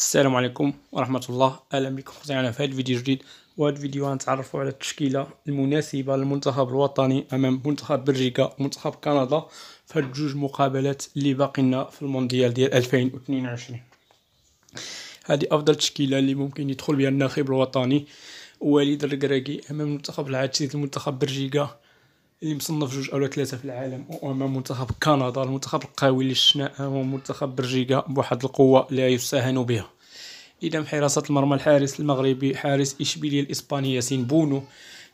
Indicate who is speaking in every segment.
Speaker 1: السلام عليكم ورحمة الله أهلا بكم خزينا في هذا الفيديو جديد وهذا الفيديو غنتعرفوا على التشكيلة المناسبة للمنتخب الوطني أمام منتخب بلجيكا ومنتخب كندا في الجوج مقابلات اللي باقي في المونديال ديال 2022 هذه أفضل تشكيلة اللي ممكن يدخل بها الناخب الوطني وليد الركراكي أمام منتخب العاتي المنتخب بلجيكا اللي مصنف جوج اولا ثلاثه في العالم وامام منتخب كندا المنتخب القوي اللي شناه هو منتخب بلجيكا بواحد القوه لا يستهان بها اذا حراسه المرمى الحارس المغربي حارس اشبيليه الاسباني ياسين بونو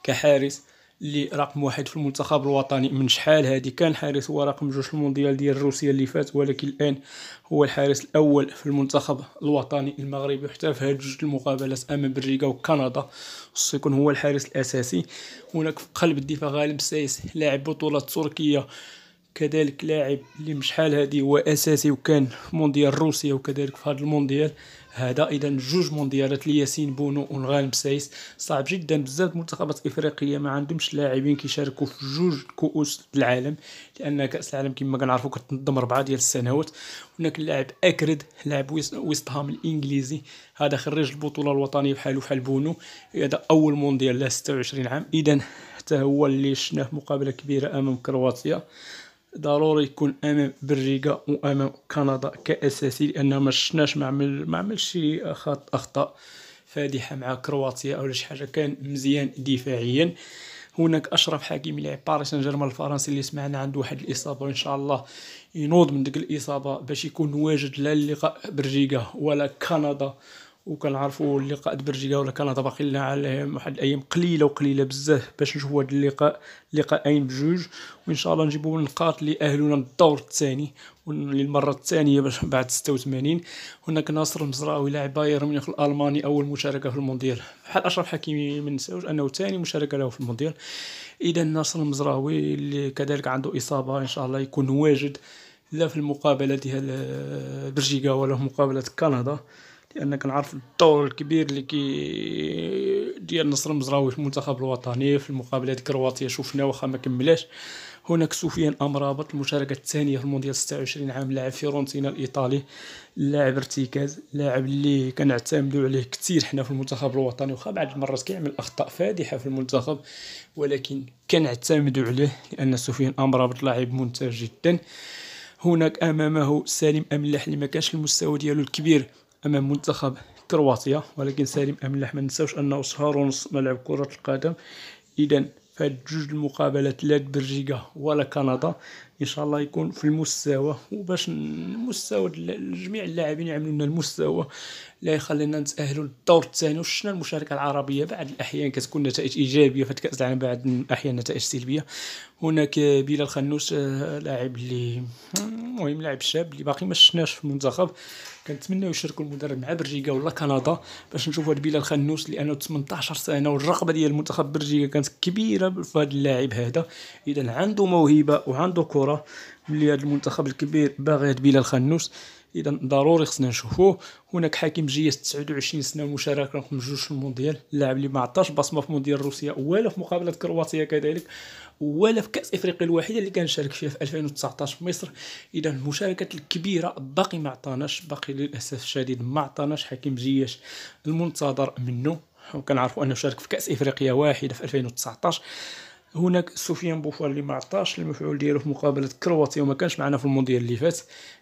Speaker 1: كحارس اللي رقم واحد في المنتخب الوطني من شحال هذه كان حارس هو رقم جوج في المونديال ديال روسيا اللي فات ولكن الان هو الحارس الاول في المنتخب الوطني المغربي وحتى في هاد جوج المقابلات امام بلجيكا وكندا خصو يكون هو الحارس الاساسي هناك في قلب الدفاع غالب سايس لاعب بطوله تركيا كذلك لاعب اللي مش حال هذه هو اساسي وكان مونديال روسيا وكذلك في هذا المونديال هذا اذا جوج مونديالات لياسين بونو ونغالب سايس صعب جدا بزاف المنتخبات الافريقيه ما عندهمش لاعبين كيشاركوا في جوج كؤوس العالم لان كاس العالم كما كنعرفوا كتنظم اربعه ديال السنوات هناك اللاعب اكرد لاعب ويست هام الانجليزي هذا خريج البطوله الوطنيه بحالو بحال بونو هذا اول مونديال له 26 عام اذا حتى هو اللي شفناه مقابله كبيره امام كرواتيا ضروري يكون امام بلجيكا وامام كندا كاساسي لان ما شفناش ما عمل ما عملش شي اخطاء فادحه مع كرواتيا او شي حاجه كان مزيان دفاعيا هناك اشرف حكيمي لاعب باريس سان جيرمان الفرنسي اللي سمعنا عنده واحد الاصابه وان شاء الله ينوض من ديك الاصابه باش يكون واجد لا لقاء بلجيكا ولا كندا وكنعرفوا برجيكا ولا كندا باقي لنا عليهم واحد الايام قليله وقليله بزاف باش نشوفوا هذا اللقاء لقاءين بجوج وان شاء الله نجيبوا النقاط اللي اهلونا الدور الثاني للمره الثانيه باش بعد 86 هناك ناصر المزراوي لاعب بايرن ميونخ الالماني اول مشاركه في المونديال بحال اشرف حكيمي ما نساوش انه ثاني مشاركه له في المونديال اذا ناصر المزراوي اللي كذلك عنده اصابه ان شاء الله يكون واجد لا في المقابله ديال آه، برجيكا ولا في مقابله كندا لان كنعرف الدور الكبير اللي كي ديال نصر المزراوي في المنتخب الوطني في المقابله كرواتيا شفنا واخا ما كملاش هناك سفيان امرابط المشاركه الثانيه في المونديال 26 عام لاعب فيرونتينا الايطالي لاعب ارتكاز لاعب اللي كنعتمدوا عليه كثير حنا في المنتخب الوطني واخا بعض المرات كيعمل اخطاء فادحه في المنتخب ولكن كنعتمدوا عليه لان سفيان امرابط لاعب ممتاز جدا هناك امامه سالم املاح اللي ما كانش المستوى ديالو الكبير امام منتخب كرواتيا ولكن سالم املاح ما ننساوش انه شهر ونص ملعب كره القدم اذا فهاد جوج المقابلات لا بلجيكا ولا كندا ان شاء الله يكون في المستوى وباش المستوى جميع اللاعبين يعملوا لنا المستوى لا يخلينا نتاهلوا للدور الثاني وشنا المشاركه العربيه بعد الاحيان كتكون نتائج ايجابيه في كاس العالم بعد الاحيان نتائج سلبيه هناك بلال خنوش آه، لاعب اللي المهم لاعب شاب اللي باقي ما شفناش في المنتخب كنتمنى يشاركوا المدرب مع بلجيكا ولا كندا باش نشوفوا هاد بلال خنوس لانه 18 سنه والرغبه ديال المنتخب برجيكا كانت كبيره في هذا اللاعب هذا اذا عنده موهبه وعنده كره ملي هاد المنتخب الكبير باغي هاد بلال خنوس اذا ضروري خصنا نشوفوه هناك حكيم جياس 29 سنه مشاركه رقم جوج في المونديال اللاعب اللي ما عطاش بصمه في مونديال روسيا ولا في مقابله كرواتيا كذلك ولا في كاس افريقيا الوحيده اللي كان شارك فيها في 2019 في مصر اذا المشاركات الكبيره باقي ما عطاناش باقي للاسف الشديد ما عطاناش حكيم جياش المنتظر منه وكنعرفوا انه شارك في كاس افريقيا واحده في 2019 هناك سفيان بوفال اللي ما عطاش المفعول ديالو في مقابله كرواتيا وما كانش معنا في المونديال اللي فات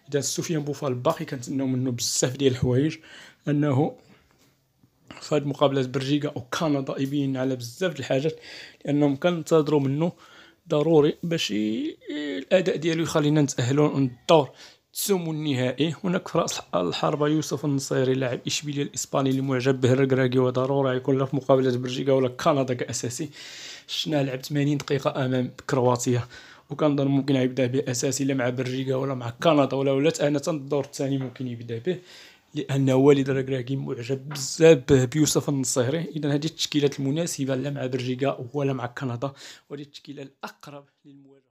Speaker 1: اذا سفيان بوفال باقي كنتناو منه بزاف ديال الحوايج انه في هاد مقابله بلجيكا وكندا يبين على بزاف ديال الحاجات لانهم كنتظروا منه ضروري باش الاداء ديالو يخلينا نتاهلوا للدور تسومو النهائي هناك في راس الحربة يوسف النصيري لاعب اشبيليه الاسباني اللي معجب به الركراكي وضروري يكون له في مقابله بلجيكا ولا كندا كاساسي شفناه لعب 80 دقيقه امام كرواتيا وكنظن ممكن يبدا به اساسي لا مع بلجيكا ولا مع كندا ولا ولات انا الدور الثاني ممكن يبدا به لان والد راكراكي معجب بزاف بيوسف النصيري اذا هذه التشكيلات المناسبه لا مع بلجيكا ولا مع كندا وهذه التشكيله الاقرب للمواجهه